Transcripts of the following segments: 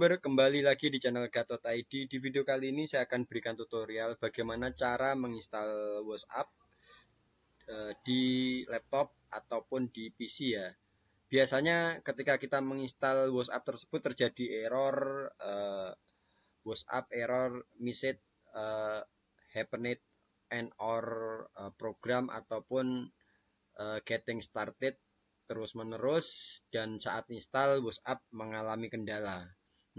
youtuber, kembali lagi di channel Gatot ID. Di video kali ini saya akan berikan tutorial bagaimana cara menginstal WhatsApp e, di laptop ataupun di PC ya. Biasanya ketika kita menginstal WhatsApp tersebut terjadi error e, WhatsApp error message e, happened and or e, program ataupun e, getting started terus-menerus dan saat install WhatsApp mengalami kendala.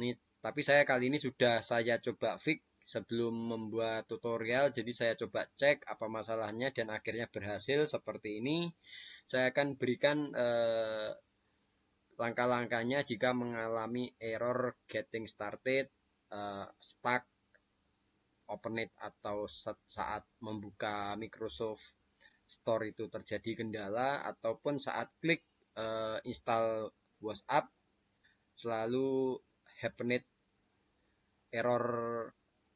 Ini tapi saya kali ini sudah saya coba fix sebelum membuat tutorial jadi saya coba cek apa masalahnya dan akhirnya berhasil seperti ini saya akan berikan eh, langkah-langkahnya jika mengalami error getting started eh, stuck open it atau saat membuka Microsoft Store itu terjadi kendala ataupun saat klik eh, install WhatsApp selalu happened error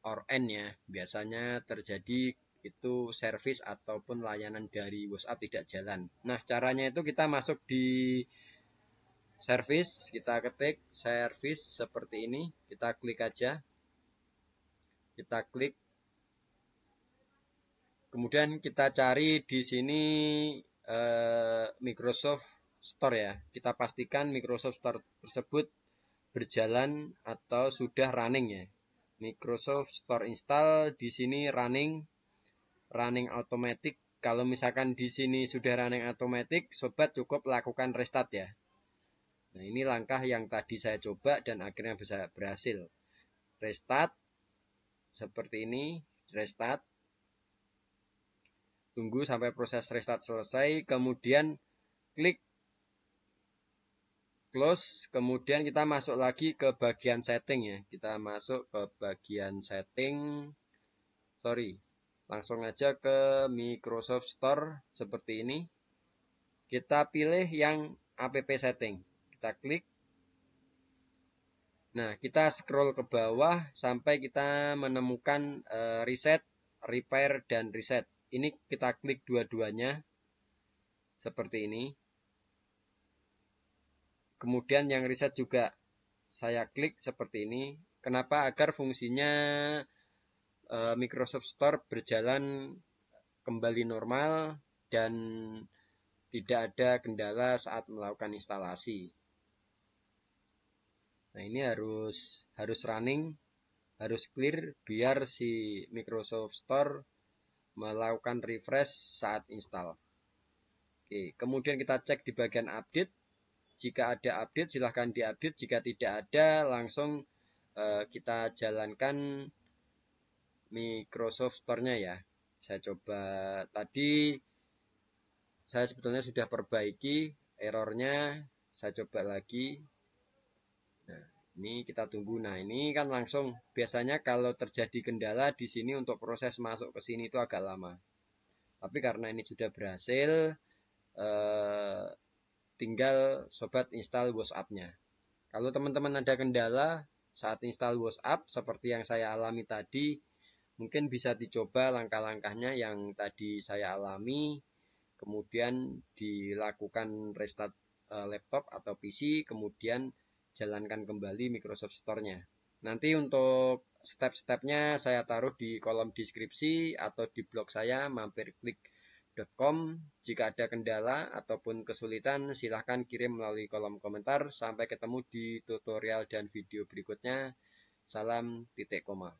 or end ya biasanya terjadi itu service ataupun layanan dari WhatsApp tidak jalan. Nah, caranya itu kita masuk di service, kita ketik service seperti ini, kita klik aja. Kita klik. Kemudian kita cari di sini eh, Microsoft Store ya. Kita pastikan Microsoft Store tersebut berjalan atau sudah running ya. Microsoft Store install di sini running running automatic. Kalau misalkan di sini sudah running automatic, sobat cukup lakukan restart ya. Nah, ini langkah yang tadi saya coba dan akhirnya bisa berhasil. Restart seperti ini, restart. Tunggu sampai proses restart selesai, kemudian klik close, kemudian kita masuk lagi ke bagian setting ya. Kita masuk ke bagian setting, sorry, langsung aja ke Microsoft Store seperti ini. Kita pilih yang app setting, kita klik. Nah, kita scroll ke bawah sampai kita menemukan eh, reset, repair, dan reset. Ini kita klik dua-duanya seperti ini. Kemudian yang riset juga saya klik seperti ini. Kenapa? Agar fungsinya e, Microsoft Store berjalan kembali normal dan tidak ada kendala saat melakukan instalasi. Nah, ini harus harus running, harus clear biar si Microsoft Store melakukan refresh saat install. Oke, kemudian kita cek di bagian update jika ada update silahkan diupdate, jika tidak ada langsung uh, kita jalankan Microsoft Store-nya ya. Saya coba tadi saya sebetulnya sudah perbaiki errornya, saya coba lagi. Nah, ini kita tunggu. Nah, ini kan langsung biasanya kalau terjadi kendala di sini untuk proses masuk ke sini itu agak lama. Tapi karena ini sudah berhasil eh, tinggal sobat install WhatsApp-nya. Kalau teman-teman ada kendala saat install WhatsApp seperti yang saya alami tadi, mungkin bisa dicoba langkah-langkahnya yang tadi saya alami, kemudian dilakukan restart eh, laptop atau PC, kemudian jalankan kembali Microsoft Store-nya. Nanti untuk step-stepnya saya taruh di kolom deskripsi atau di blog saya, mampir klik gmail.com. Jika ada kendala ataupun kesulitan, silahkan kirim melalui kolom komentar. Sampai ketemu di tutorial dan video berikutnya. Salam titik koma.